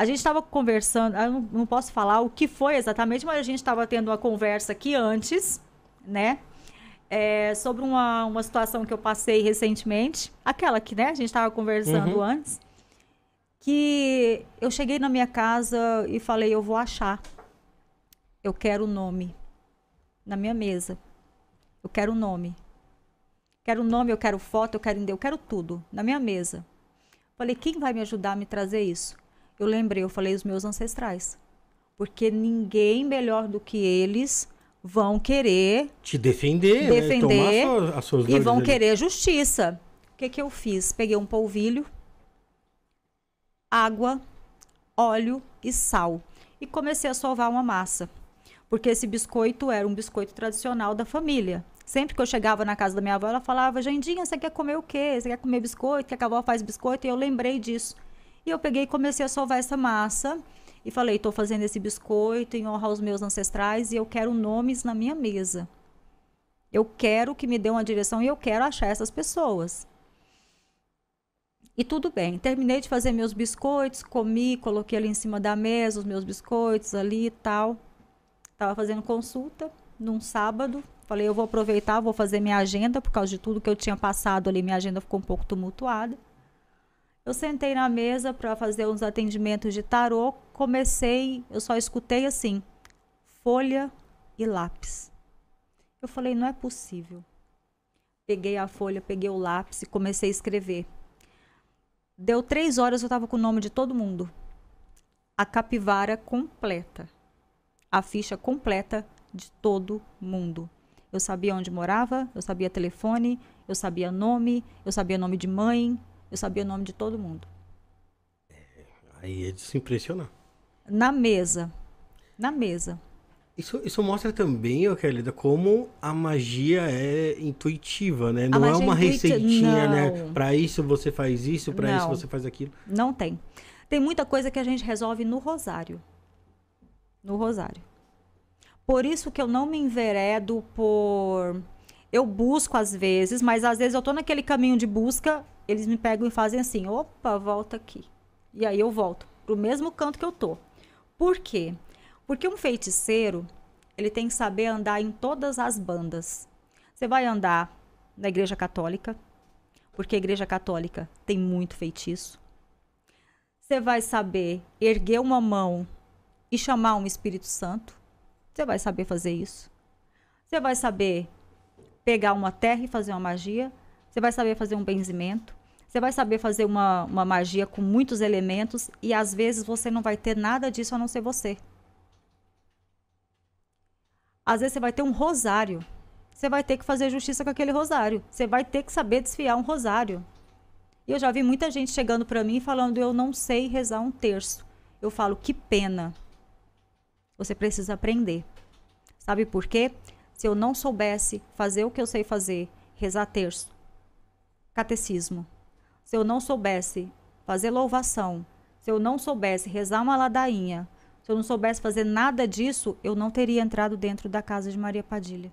A gente estava conversando, eu não, posso falar o que foi exatamente, mas a gente estava tendo uma conversa aqui antes, né? É, sobre uma, uma situação que eu passei recentemente, aquela que né, a gente estava conversando uhum. antes, que eu cheguei na minha casa e falei: eu vou achar, eu quero o nome na minha mesa, eu quero o nome, quero o nome, eu quero foto, eu quero eu quero tudo na minha mesa. Falei: quem vai me ajudar a me trazer isso? eu lembrei, eu falei os meus ancestrais. Porque ninguém melhor do que eles vão querer te defender, né? defender né? as suas e vão dele. querer justiça. O que, que eu fiz? Peguei um polvilho, água, óleo e sal e comecei a sovar uma massa. Porque esse biscoito era um biscoito tradicional da família. Sempre que eu chegava na casa da minha avó, ela falava: Jandinha, você quer comer o quê? Você quer comer biscoito? Que a avó faz biscoito? E eu lembrei disso. E eu peguei e comecei a solvar essa massa e falei: estou fazendo esse biscoito em honra aos meus ancestrais e eu quero nomes na minha mesa. Eu quero que me dê uma direção e eu quero achar essas pessoas. E tudo bem, terminei de fazer meus biscoitos, comi, coloquei ali em cima da mesa os meus biscoitos ali e tal. Estava fazendo consulta num sábado. Falei, eu vou aproveitar, vou fazer minha agenda, por causa de tudo que eu tinha passado ali, minha agenda ficou um pouco tumultuada. Eu sentei na mesa para fazer uns atendimentos de tarô, comecei, eu só escutei assim: folha e lápis. Eu falei, não é possível. Peguei a folha, peguei o lápis e comecei a escrever. Deu três horas, eu estava com o nome de todo mundo. A capivara completa. A ficha completa de todo mundo. Eu sabia onde morava, eu sabia telefone, eu sabia nome, eu sabia nome de mãe, eu sabia o nome de todo mundo. É, aí é de se impressionar. Na mesa. Na mesa. Isso, isso mostra também, Kélida, como a magia é intuitiva, né? Não é, é uma receitinha, né? Não. né? Para isso você faz isso, para isso você faz aquilo. Não tem. Tem muita coisa que a gente resolve no rosário. No rosário. Por isso que eu não me enveredo por eu busco às vezes, mas às vezes eu tô naquele caminho de busca, eles me pegam e fazem assim: opa, volta aqui. E aí eu volto pro mesmo canto que eu tô. Por quê? Porque um feiticeiro, ele tem que saber andar em todas as bandas. Você vai andar na igreja católica, porque a igreja católica tem muito feitiço. Você vai saber erguer uma mão e chamar um Espírito Santo. Você vai saber fazer isso. Você vai saber pegar uma terra e fazer uma magia, você vai saber fazer um benzimento, você vai saber fazer uma, uma magia com muitos elementos e às vezes você não vai ter nada disso a não ser você. Às vezes você vai ter um rosário. Você vai ter que fazer justiça com aquele rosário. Você vai ter que saber desfiar um rosário. E eu já vi muita gente chegando para mim falando: eu não sei rezar um terço. Eu falo: que pena. Você precisa aprender. Sabe por quê? se eu não soubesse fazer o que eu sei fazer, rezar terço, catecismo, se eu não soubesse fazer louvação, se eu não soubesse rezar uma ladainha, se eu não soubesse fazer nada disso, eu não teria entrado dentro da casa de Maria Padilha.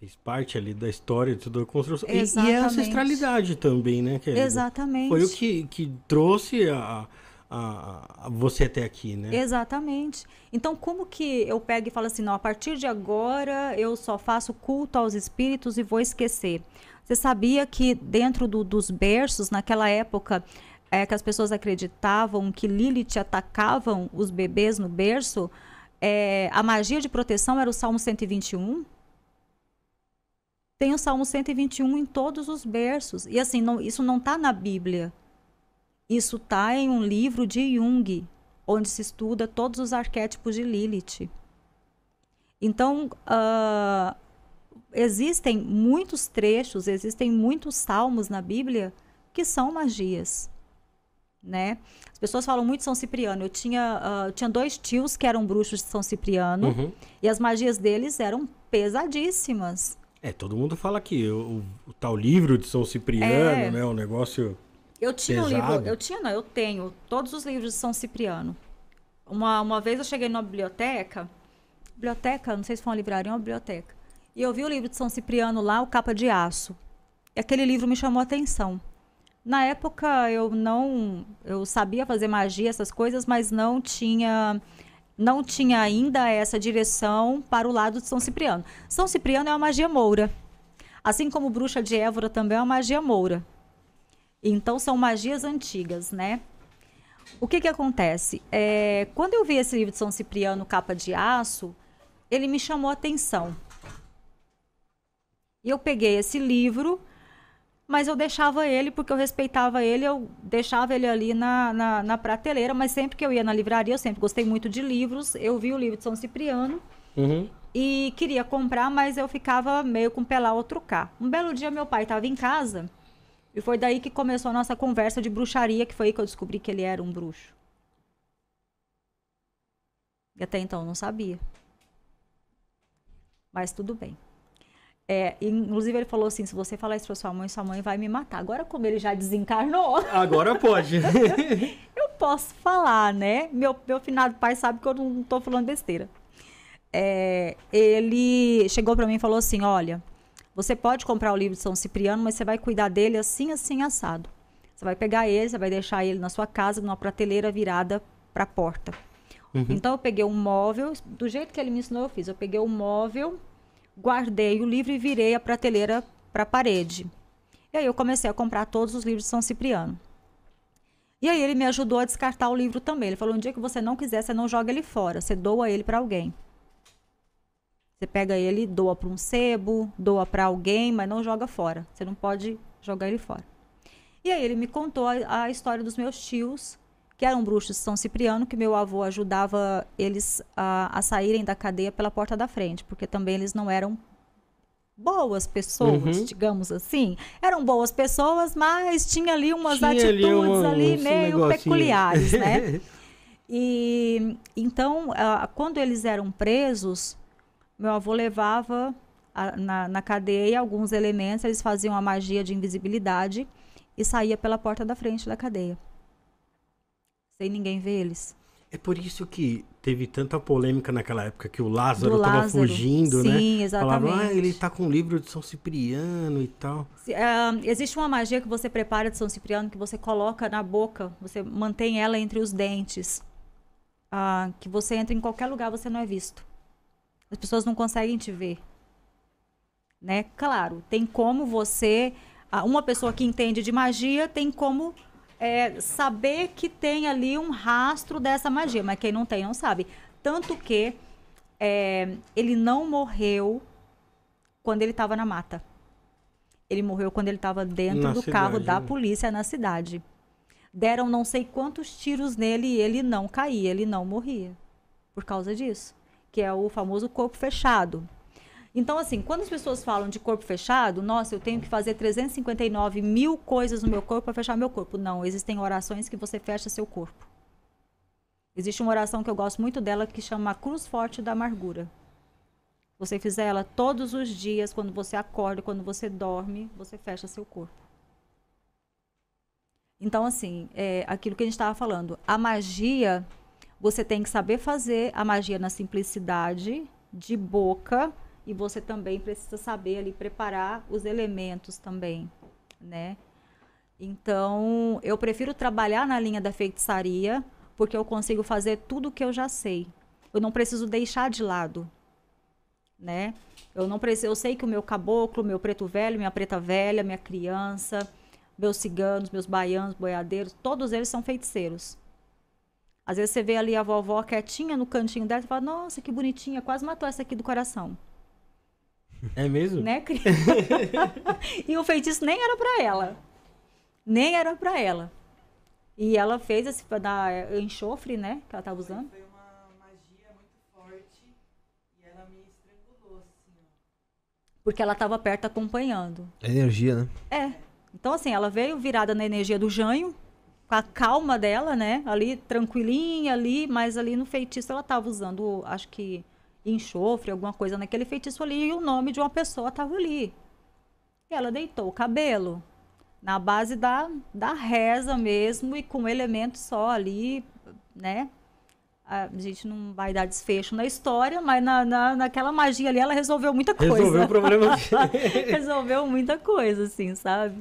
Fez parte ali da história de toda a construção. Exatamente. E, e é a ancestralidade também, né? Que Exatamente. Foi o que, que trouxe a, a, a você até aqui, né? Exatamente. Então, como que eu pego e falo assim, não, a partir de agora eu só faço culto aos espíritos e vou esquecer? Você sabia que dentro do, dos berços, naquela época, é, que as pessoas acreditavam que Lilith atacavam os bebês no berço, é, a magia de proteção era o Salmo 121? Tem o Salmo 121 em todos os berços. E assim, não, isso não está na Bíblia. Isso está em um livro de Jung, onde se estuda todos os arquétipos de Lilith. Então, uh, existem muitos trechos, existem muitos salmos na Bíblia que são magias. Né? As pessoas falam muito de São Cipriano. Eu tinha, uh, tinha dois tios que eram bruxos de São Cipriano uhum. e as magias deles eram pesadíssimas. É, todo mundo fala que o, o, tal livro de São Cipriano, é... né, o negócio eu tinha Pesado. um livro, eu tinha, não, eu tenho todos os livros de São Cipriano. Uma, uma vez eu cheguei numa biblioteca, biblioteca, não sei se foi uma livraria ou uma biblioteca, e eu vi o livro de São Cipriano lá, o Capa de Aço. E aquele livro me chamou a atenção. Na época eu não, eu sabia fazer magia essas coisas, mas não tinha não tinha ainda essa direção para o lado de São Cipriano. São Cipriano é uma magia moura. Assim como Bruxa de Évora também é uma magia moura. Então são magias antigas, né? O que que acontece? É, quando eu vi esse livro de São Cipriano, Capa de Aço, ele me chamou a atenção. E eu peguei esse livro, mas eu deixava ele, porque eu respeitava ele, eu deixava ele ali na, na, na prateleira, mas sempre que eu ia na livraria, eu sempre gostei muito de livros, eu vi o livro de São Cipriano, uhum e queria comprar, mas eu ficava meio com o outro cá. Um belo dia meu pai estava em casa e foi daí que começou a nossa conversa de bruxaria, que foi aí que eu descobri que ele era um bruxo. E até então eu não sabia. Mas tudo bem. É, inclusive ele falou assim: se você falar isso pra sua mãe, sua mãe vai me matar. Agora, como ele já desencarnou. Agora pode. eu posso falar, né? Meu, meu finado pai sabe que eu não tô falando besteira. É, ele chegou para mim e falou assim: olha, você pode comprar o livro de São Cipriano, mas você vai cuidar dele assim, assim, assado. Você vai pegar ele, você vai deixar ele na sua casa, numa prateleira virada para a porta. Uhum. Então eu peguei um móvel, do jeito que ele me ensinou, eu fiz. Eu peguei o um móvel, guardei o livro e virei a prateleira para a parede. E aí eu comecei a comprar todos os livros de São Cipriano. E aí ele me ajudou a descartar o livro também. Ele falou: um dia que você não quiser, você não joga ele fora, você doa ele para alguém. Você pega ele, doa para um sebo, doa para alguém, mas não joga fora. Você não pode jogar ele fora. E aí ele me contou a, a história dos meus tios, que eram bruxos de São Cipriano, que meu avô ajudava eles a, a, saírem da cadeia pela porta da frente, porque também eles não eram boas pessoas, uhum. digamos assim. Eram boas pessoas, mas tinha ali umas tinha atitudes ali, uma, ali meio peculiares, né? e então, quando eles eram presos, meu avô levava a, na, na cadeia alguns elementos, eles faziam a magia de invisibilidade e saía pela porta da frente da cadeia. Sem ninguém ver eles. É por isso que teve tanta polêmica naquela época que o Lázaro estava fugindo, Sim, né? Sim, exatamente. ah, ele está com o livro de São Cipriano e tal. Se, uh, existe uma magia que você prepara de São Cipriano que você coloca na boca, você mantém ela entre os dentes, uh, que você entra em qualquer lugar, você não é visto. As pessoas não conseguem te ver. Né? Claro, tem como você. Uma pessoa que entende de magia tem como é, saber que tem ali um rastro dessa magia, mas quem não tem não sabe. Tanto que é, ele não morreu quando ele estava na mata. Ele morreu quando ele estava dentro na do cidade, carro da né? polícia na cidade. Deram não sei quantos tiros nele e ele não caía, ele não morria. Por causa disso que é o famoso corpo fechado. Então, assim, quando as pessoas falam de corpo fechado, nossa, eu tenho que fazer 359 mil coisas no meu corpo para fechar meu corpo. Não, existem orações que você fecha seu corpo. Existe uma oração que eu gosto muito dela que chama Cruz Forte da Amargura. Você fizer ela todos os dias, quando você acorda, quando você dorme, você fecha seu corpo. Então, assim, é aquilo que a gente estava falando. A magia você tem que saber fazer a magia na simplicidade, de boca, e você também precisa saber ali preparar os elementos também, né? Então, eu prefiro trabalhar na linha da feitiçaria, porque eu consigo fazer tudo o que eu já sei. Eu não preciso deixar de lado, né? Eu não preciso, eu sei que o meu caboclo, meu preto velho, minha preta velha, minha criança, meus ciganos, meus baianos, boiadeiros, todos eles são feiticeiros. Às vezes você vê ali a vovó quietinha no cantinho dela e fala, nossa, que bonitinha, quase matou essa aqui do coração. É mesmo? Né, Cris? e o feitiço nem era para ela. Nem era para ela. E ela fez esse da, enxofre, né? Que ela tava usando. Foi, foi uma magia muito forte e ela me estrangulou, assim, ó. Porque ela tava perto acompanhando. É energia, né? É. Então, assim, ela veio virada na energia do Janho, com a calma dela, né? Ali, tranquilinha ali, mas ali no feitiço ela tava usando, acho que enxofre, alguma coisa naquele feitiço ali, e o nome de uma pessoa tava ali. E ela deitou o cabelo na base da, da reza mesmo e com um elemento só ali, né? A gente não vai dar desfecho na história, mas na, na, naquela magia ali ela resolveu muita coisa. Resolveu o problema. resolveu muita coisa, assim, sabe?